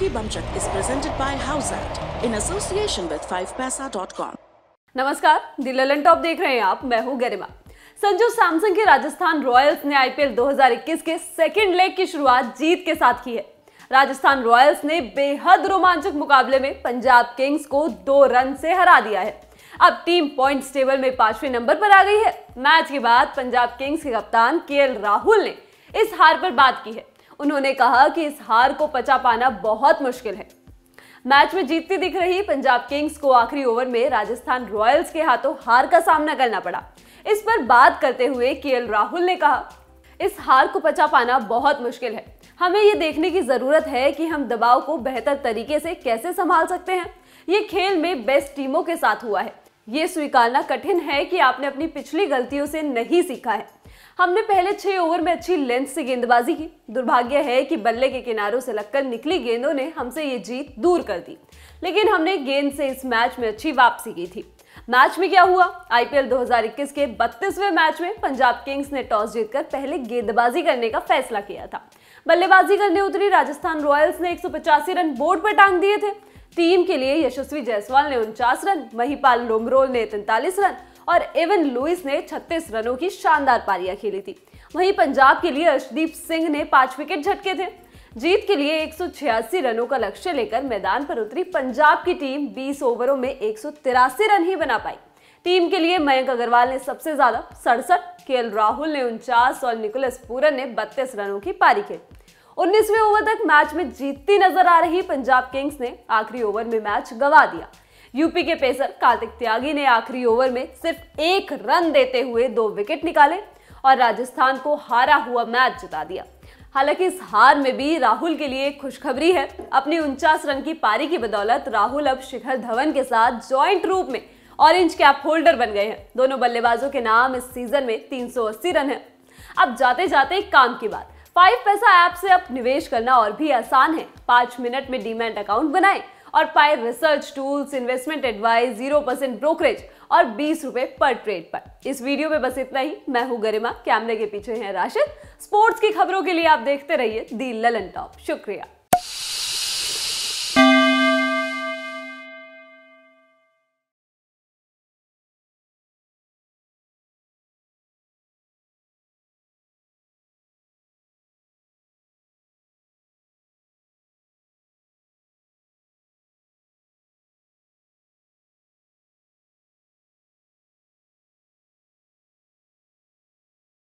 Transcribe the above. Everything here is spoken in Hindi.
Ki Bamchak is presented by HouseAt in association with 5paisa.com. नमस्कार दी ललन टॉप देख रहे हैं आप मैं हूं गरिमा संजू सैमसंग के राजस्थान रॉयल्स ने आईपीएल 2021 के सेकंड लेग की शुरुआत जीत के साथ की है राजस्थान रॉयल्स ने बेहद रोमांचक मुकाबले में पंजाब किंग्स को दो रन से हरा दिया है अब टीम पॉइंट्स टेबल में पांचवें नंबर पर आ गई है मैच के बाद पंजाब किंग्स के कप्तान के राहुल ने इस हार पर बात की है उन्होंने कहा कि इस हार को पचा पाना बहुत मुश्किल है मैच में जीतती दिख रही पंजाब किंग्स को आखिरी ओवर में राजस्थान रॉयल्स के हाथों हार का सामना करना पड़ा इस पर बात करते हुए के राहुल ने कहा इस हार को पचा पाना बहुत मुश्किल है हमें ये देखने की ज़रूरत है कि हम दबाव को बेहतर तरीके से कैसे संभाल सकते हैं ये खेल में बेस्ट टीमों के साथ हुआ है ये स्वीकारना कठिन है कि आपने अपनी पिछली गलतियों से नहीं सीखा है हमने पहले छह ओवर में अच्छी लेंथ से गेंदबाजी की दुर्भाग्य है कि बल्ले के किनारों से लगकर निकली गेंदों ने हमसे ये जीत दूर कर दी लेकिन हमने गेंद से इस मैच में अच्छी वापसी की थी मैच में क्या हुआ आईपीएल 2021 के 32वें मैच में पंजाब किंग्स ने टॉस जीतकर पहले गेंदबाजी करने का फैसला किया था बल्लेबाजी करने उतरी राजस्थान रॉयल्स ने एक रन बोर्ड पर टांग दिए थे टीम के लिए यशस्वी जायसवाल ने उनचास रन महिपाल लोंगरोल ने तैंतालीस रन और एवन लुइस ने 36 रनों की शानदार पारियां खेली थी वहीं पंजाब के लिए अर्शदीप सिंह ने पांच विकेट झटके थे जीत के लिए 186 रनों का लक्ष्य लेकर मैदान पर उतरी पंजाब की टीम 20 ओवरों में एक रन ही बना पाई टीम के लिए मयंक अग्रवाल ने सबसे ज्यादा सड़सठ के राहुल ने उनचास और निकोलस पूरन ने बत्तीस रनों की पारी खेली उन्नीसवें ओवर तक मैच में जीतती नजर आ रही पंजाब किंग्स ने आखिरी ओवर में मैच गवा दिया यूपी के पेसर कार्तिक त्यागी ने आखिरी ओवर में सिर्फ एक रन देते हुए दो विकेट निकाले और राजस्थान को हारा हुआ मैच जिता दिया हालांकि इस हार में भी राहुल के लिए खुशखबरी है अपनी उनचास रन की पारी की बदौलत राहुल अब शिखर धवन के साथ ज्वाइंट रूप में ऑरेंज कैप होल्डर बन गए हैं दोनों बल्लेबाजों के नाम इस सीजन में 380 रन है अब जाते जाते एक काम की बात फाइव पैसा ऐप से अब निवेश करना और भी आसान है पांच मिनट में डीमैट अकाउंट बनाएं और पाए research tools investment advice zero percent brokerage और बीस रुपए पर ट्रेड पर इस वीडियो में बस इतना ही मैं हूं गरिमा कैमरे के पीछे हैं राशिद स्पोर्ट्स की खबरों के लिए आप देखते रहिए दी ललन टॉप शुक्रिया